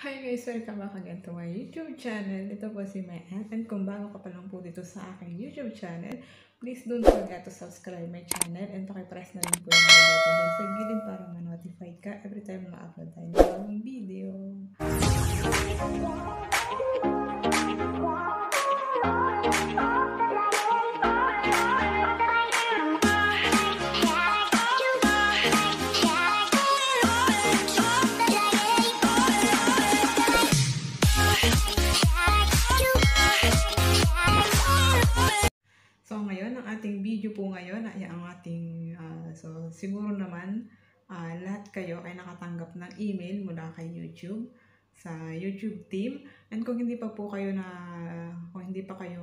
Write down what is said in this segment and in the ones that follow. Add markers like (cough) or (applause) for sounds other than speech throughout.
Hi guys! Welcome back again to my YouTube channel. Ito po si May Ann. And kung bago ka pa lang po dito sa aking YouTube channel, please don't forget to subscribe my channel and pakipress na rin po yung bell button dyan sa gilid para ma-notify ka every time na-upload tayo ng bagong video. uh, lahat kayo ay nakatanggap ng email mula kay YouTube sa YouTube team. And kung hindi pa po kayo na, kung hindi pa kayo,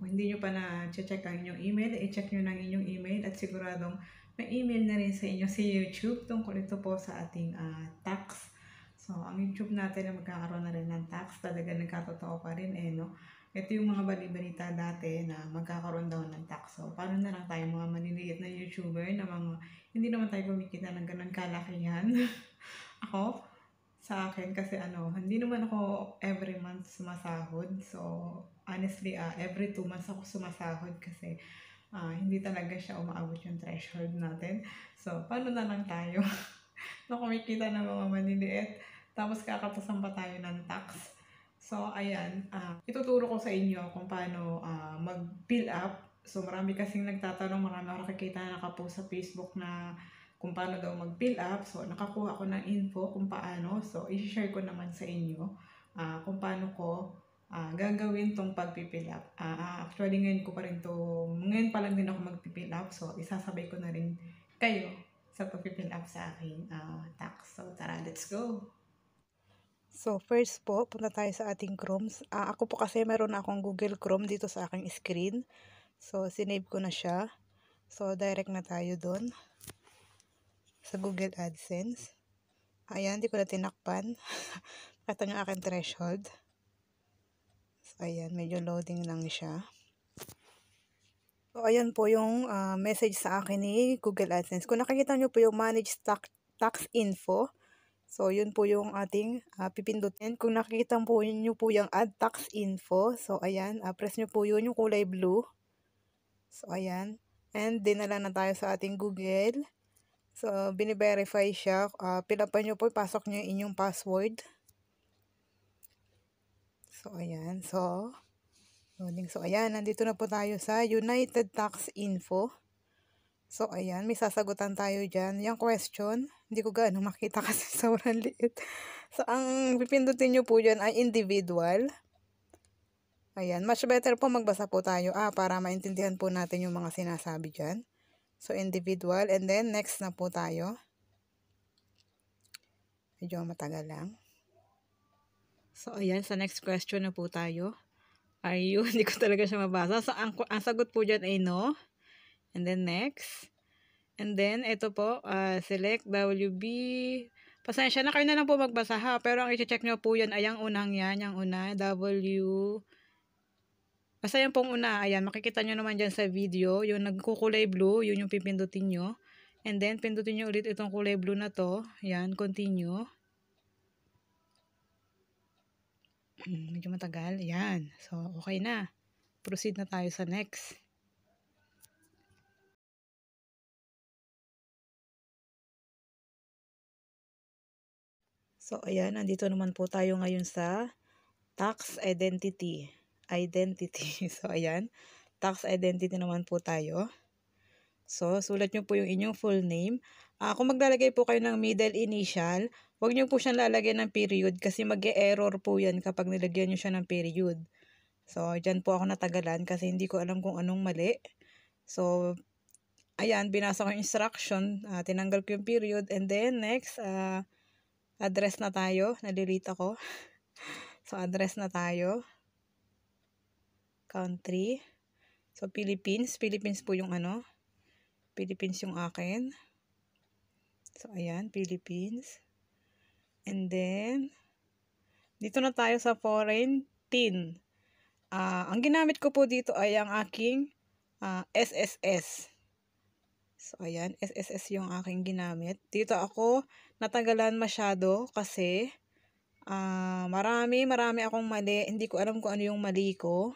kung hindi nyo pa na check ang inyong email, i-check nyo ng inyong email at siguradong may email na rin sa inyo sa YouTube tungkol ito po sa ating uh, tax. So, ang YouTube natin ay magkakaroon na rin ng tax, talaga nagkatotoo pa rin eh, no? Ito yung mga balibalita dati na magkakaroon daw ng tax. So, paano na lang tayo mga maliliit na YouTuber na mga hindi naman tayo kumikita ng ganun kalakihan. (laughs) ako, sa akin, kasi ano, hindi naman ako every month sumasahod. So, honestly, uh, every two months ako sumasahod kasi uh, hindi talaga siya umaabot yung threshold natin. So, paano na lang tayo (laughs) na kumikita ng mga maniliit? Tapos kakatasan pa tayo ng tax. So, ayan, uh, ituturo ko sa inyo kung paano uh, mag-fill up So marami kasing nagtatanong, marami ako nakikita na sa Facebook na kung paano daw mag-fill up. So nakakuha ako ng info kung paano. So i-share ko naman sa inyo uh, kung paano ko uh, gagawin tong pag-fill up. Uh, actually ngayon ko pa rin to, ngayon pa lang din ako mag-fill up. So isasabay ko na rin kayo sa pag-fill up sa akin uh, tax. So tara, let's go! So, first po, punta tayo sa ating Chrome. Uh, ako po kasi meron akong Google Chrome dito sa aking screen. So, sinave ko na siya. So, direct na tayo doon sa Google AdSense. Ayan, hindi ko na tinakpan. Pata (laughs) nga aking threshold. So, ayan, medyo loading lang siya. So, ayan po yung uh, message sa akin ni Google AdSense. Kung nakikita nyo po yung Manage Tax, tax Info, so yun po yung ating uh, pipindutin. Kung nakikita po nyo po yung Add Tax Info, so ayan, uh, press nyo po yun yung kulay blue. So, ayan. And, dinala na tayo sa ating Google. So, biniverify siya. Uh, ah, pilapan nyo po, pasok nyo inyong password. So, ayan. So, loading. So, ayan. Nandito na po tayo sa United Tax Info. So, ayan. May sasagutan tayo dyan. Yung question, hindi ko gaano makita (laughs) kasi sobrang liit. So, ang pipindutin nyo po dyan ay individual. Ayan, much better po magbasa po tayo ah, para maintindihan po natin yung mga sinasabi dyan. So, individual. And then, next na po tayo. Medyo matagal lang. So, ayan, sa next question na po tayo. Ayun, (laughs) hindi ko talaga siya mabasa. So, ang, ang sagot po dyan ay no. And then, next. And then, ito po, uh, select WB. Pasensya na, kayo na lang po magbasa ha. Pero ang i check nyo po yan ay ang unang yan, yung una, W, Basta yan pong una, ayan, makikita nyo naman dyan sa video, yung nagkukulay blue, yun yung pipindutin nyo. And then, pindutin nyo ulit itong kulay blue na to. Ayan, continue. Hmm, medyo matagal. Ayan. So, okay na. Proceed na tayo sa next. So, ayan, nandito naman po tayo ngayon sa tax identity identity. (laughs) So, ayan. Tax identity naman po tayo. So, sulat nyo po yung inyong full name. Uh, kung maglalagay po kayo ng middle initial, huwag nyo po siyang lalagyan ng period kasi mag -e error po yan kapag nilagyan nyo siya ng period. So, dyan po ako natagalan kasi hindi ko alam kung anong mali. So, ayan, binasa ko yung instruction. Uh, tinanggal ko yung period. And then, next, uh, address na tayo. Nalilita ko. (laughs) so, address na tayo country. So, Philippines. Philippines po yung ano. Philippines yung akin. So, ayan. Philippines. And then, dito na tayo sa foreign tin. Uh, ang ginamit ko po dito ay ang aking uh, ah, SSS. So, ayan. SSS yung aking ginamit. Dito ako natagalan masyado kasi uh, marami, marami akong mali. Hindi ko alam kung ano yung mali ko.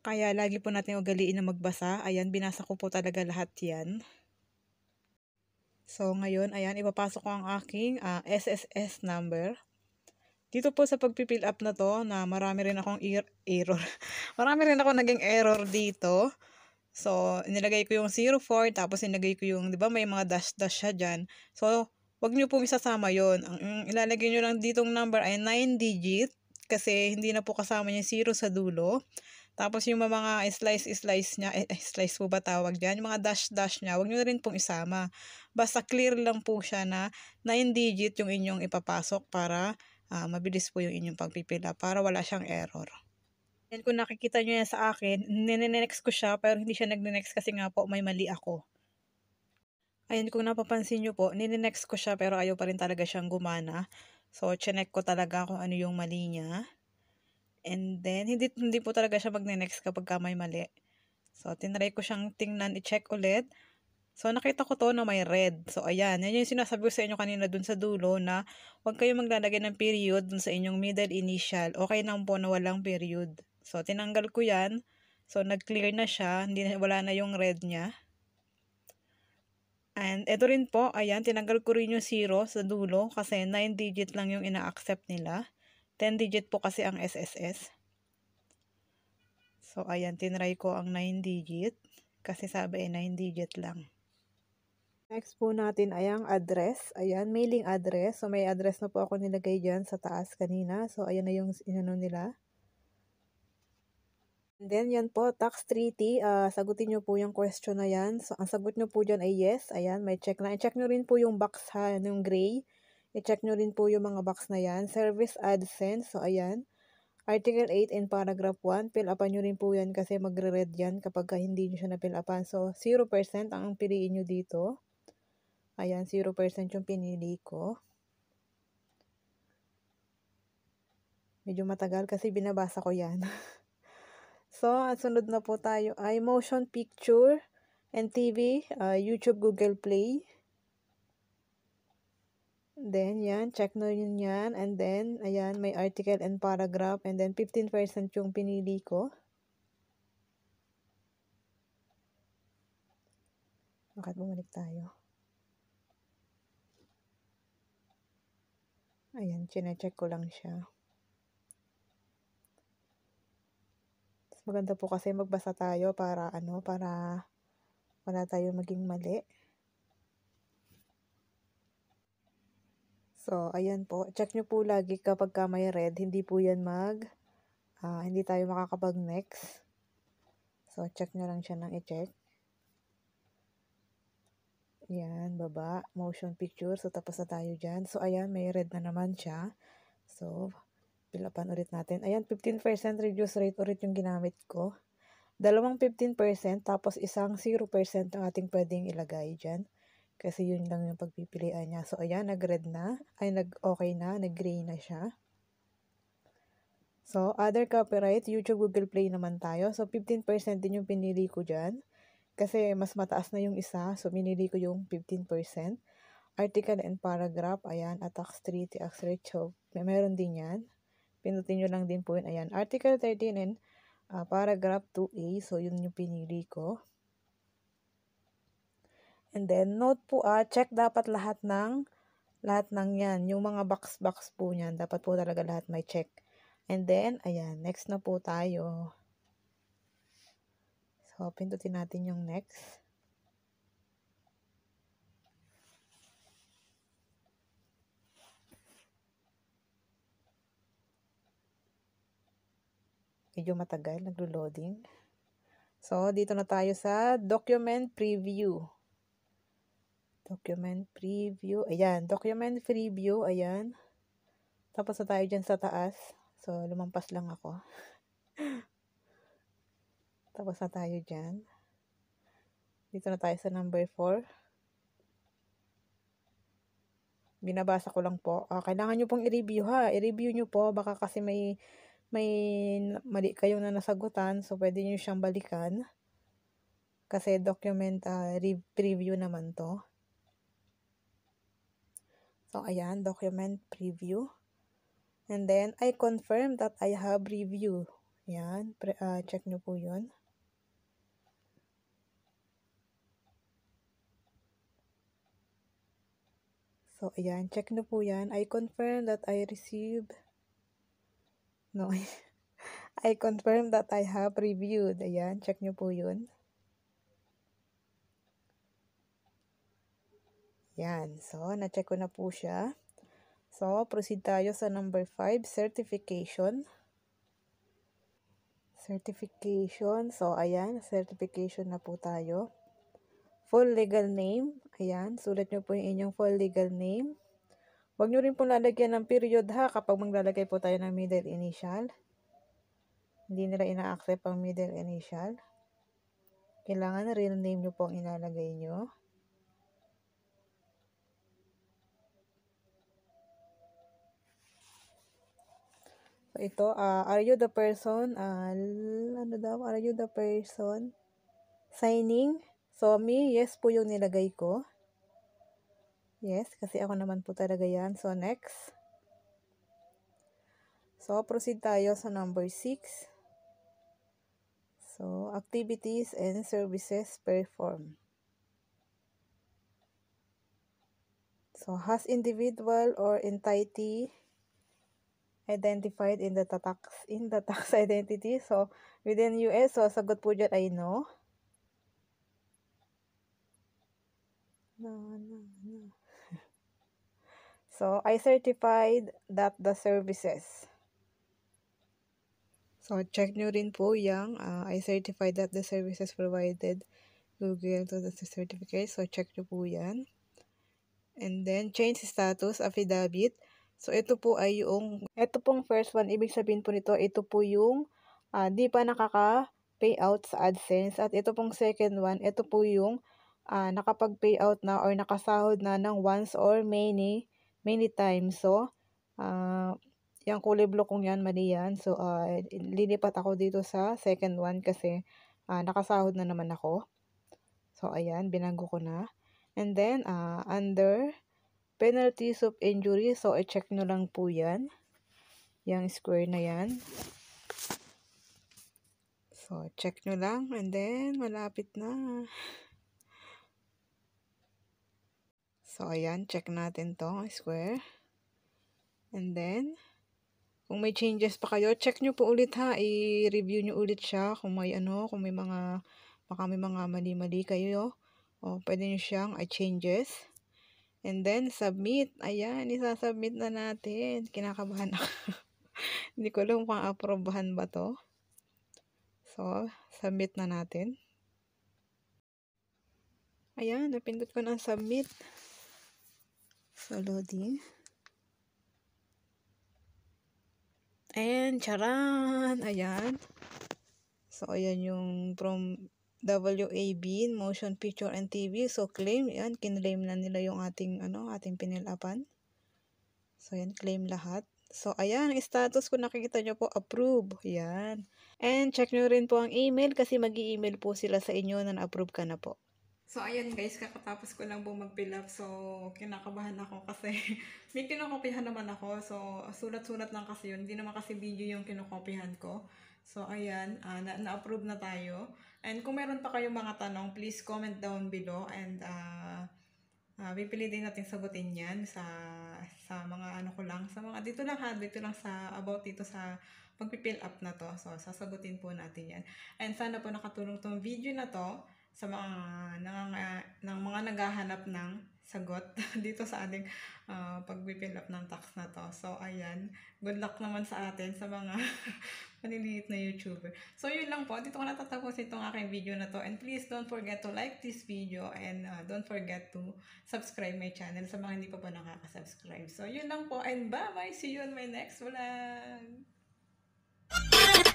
Kaya lagi po natin ugaliin na magbasa. Ayan, binasa ko po talaga lahat yan. So ngayon, ayan, ipapasok ko ang aking uh, ah, SSS number. Dito po sa pag-fill up na to, na marami rin akong er error. (laughs) marami rin ako naging error dito. So, nilagay ko yung 04, tapos nilagay ko yung, di ba, may mga dash-dash siya dyan. So, wag nyo po isasama yon Ang ilalagay nyo lang ditong number ay 9 digit, kasi hindi na po kasama yung 0 sa dulo. Tapos yung mga slice-slice niya, eh, eh, slice po ba tawag dyan? Yung mga dash-dash niya, wag nyo rin pong isama. Basta clear lang po siya na 9 digit yung inyong ipapasok para uh, mabilis po yung inyong pagpipila para wala siyang error. Yan kung nakikita nyo yan sa akin, nene-next ko siya pero hindi siya nag-next kasi nga po may mali ako. Ayan kung napapansin nyo po, nene-next ko siya pero ayaw pa rin talaga siyang gumana. So, chinek ko talaga kung ano yung mali niya. And then, hindi, hindi po talaga siya magne-next kapag may mali. So, tinry ko siyang tingnan, i-check ulit. So, nakita ko to na may red. So, ayan. Yan yung sinasabi ko sa inyo kanina dun sa dulo na huwag kayong maglalagay ng period dun sa inyong middle initial. Okay lang po na walang period. So, tinanggal ko yan. So, nag-clear na siya. Hindi, wala na yung red niya. And ito rin po, ayan, tinanggal ko rin yung zero sa dulo kasi 9 digit lang yung ina-accept nila. 10 digit po kasi ang SSS. So, ayan, tinry ko ang 9 digit kasi sabi ay eh, 9 digit lang. Next po natin ay ang address. Ayan, mailing address. So, may address na po ako nilagay dyan sa taas kanina. So, ayan na yung inano nila. And then, yan po, tax treaty. Uh, sagutin nyo po yung question na yan. So, ang sagot nyo po dyan ay yes. Ayan, may check na. I check nyo rin po yung box ha, yung gray. I-check nyo rin po yung mga box na yan. Service AdSense. So, ayan. Article 8 and paragraph 1, fill upan nyo rin po yan kasi magre-red yan kapag hindi nyo siya na-fill upan. So, 0% ang piliin nyo dito. Ayan, 0% yung pinili ko. Medyo matagal kasi binabasa ko yan. (laughs) so, ang sunod na po tayo ay motion picture and TV, uh, YouTube, Google Play. Then, yan, check na yun yan. And then, ayan, may article and paragraph. And then, 15% yung pinili ko. Bakit bumalik tayo? Ayan, chinecheck ko lang siya. Mas maganda po kasi magbasa tayo para ano, para wala tayo maging mali. So, ayan po. Check nyo po lagi kapag ka may red. Hindi po yan mag, uh, hindi tayo makakapag next. So, check nyo lang siya nang i-check. Yan, baba. Motion picture. So, tapos na tayo dyan. So, ayan, may red na naman siya. So, pilapan ulit natin. Ayan, 15% reduce rate ulit yung ginamit ko. Dalawang 15%, tapos isang 0% ang ating pwedeng ilagay dyan. Kasi yun lang yung pagpipilian niya. So, ayan, nag-red na. Ay, nag-okay na. Nag-gray na siya. So, other copyright, YouTube Google Play naman tayo. So, 15% din yung pinili ko dyan. Kasi mas mataas na yung isa. So, pinili ko yung 15%. Article and paragraph, ayan, attacks 3, x rate. So, may meron din yan. Pinutin nyo lang din po yun. Ayan, article 13 and uh, paragraph 2A. So, yun yung pinili ko. And then, note po, ah, check dapat lahat ng, lahat ng yan, yung mga box-box po niyan, dapat po talaga lahat may check. And then, ayan, next na po tayo. So, pindutin natin yung next. Medyo matagal, naglo-loading. So, dito na tayo sa document preview. Document preview. Ayan, document preview. Ayan. Tapos na tayo dyan sa taas. So, lumampas lang ako. (laughs) Tapos na tayo dyan. Dito na tayo sa number 4. Binabasa ko lang po. Ah, kailangan nyo pong i-review ha. I-review nyo po. Baka kasi may, may mali kayong na nasagutan. So, pwede nyo siyang balikan. Kasi document uh, ah, preview naman to. So, ayan, document preview. And then, I confirm that I have review. Ayan, pre uh, check nyo po yun. So, ayan, check nyo po yan. I confirm that I received, no, (laughs) I confirm that I have reviewed. Ayan, check nyo po yun. Yan. So, na-check ko na po siya. So, proceed tayo sa number 5, certification. Certification. So, ayan. Certification na po tayo. Full legal name. Ayan. Sulat nyo po yung inyong full legal name. Huwag nyo rin po lalagyan ng period ha kapag maglalagay po tayo ng middle initial. Hindi nila ina-accept ang middle initial. Kailangan real name nyo po ang inalagay nyo. ito, uh, are you the person, uh, ano daw, are you the person signing? So, me, yes po yung nilagay ko. Yes, kasi ako naman po talaga yan. So, next. So, proceed tayo sa number 6. So, activities and services performed. So, has individual or entity identified in the tax in the tax (laughs) identity. So, within US, so sagot po dyan ay no. No, no, no. (laughs) So, I certified that the services. So, check nyo rin po yung uh, ah, I certified that the services provided Google to the certificate. So, check nyo po yan. And then, change status affidavit. So, ito po ay yung, ito pong first one, ibig sabihin po nito, ito po yung uh, di pa nakaka-payout sa AdSense. At ito pong second one, ito po yung uh, nakapag-payout na or nakasahod na ng once or many, many times. So, uh, yung kulay blue kong yan, mali yan. So, uh, lilipat ako dito sa second one kasi uh, nakasahod na naman ako. So, ayan, binago ko na. And then, uh, under penalties of injury. So, i-check nyo lang po yan. Yang square na yan. So, check nyo lang. And then, malapit na. So, ayan. Check natin to square. And then, kung may changes pa kayo, check nyo po ulit ha. I-review nyo ulit siya kung may ano, kung may mga, baka may mga mali-mali kayo. O, pwede nyo siyang i-changes. And then, submit. Ayan, isasubmit na natin. Kinakabahan ako. (laughs) Hindi ko alam kung aprobahan ba to. So, submit na natin. Ayan, napindot ko ng submit. So, loading. And, charan! Ayan. So, ayan yung from WAB, Motion Picture and TV. So, claim. Yan, kinlaim na nila yung ating, ano, ating pinilapan. So, yan, claim lahat. So, ayan, status ko nakikita nyo po, approve. Yan. And, check nyo rin po ang email kasi mag email po sila sa inyo na approve ka na po. So, ayan guys, kakatapos ko lang po mag-fill up. So, kinakabahan ako kasi (laughs) may kinokopihan naman ako. So, sulat-sulat lang kasi yun. Hindi naman kasi video yung kinokopihan ko. So, ayan, uh, na-approve na, tayo. And kung meron pa kayong mga tanong, please comment down below and uh, ah, uh, ah, pipili din natin sagutin yan sa, sa mga ano ko lang, sa mga, dito lang ha, dito lang sa, about dito sa pagpipill up na to. So, sasagutin po natin yan. And sana po nakatulong tong video na to sa mga, nang, uh, ng mga naghahanap ng sagot (laughs) dito sa ating uh, ah, pag-fill up ng tax na to. So, ayan. Good luck naman sa atin sa mga (laughs) maliliit na YouTuber. So, yun lang po. Dito ko natatapos itong aking video na to. And please don't forget to like this video and uh, don't forget to subscribe my channel sa mga hindi pa po nakaka-subscribe. So, yun lang po. And bye-bye. See you on my next vlog.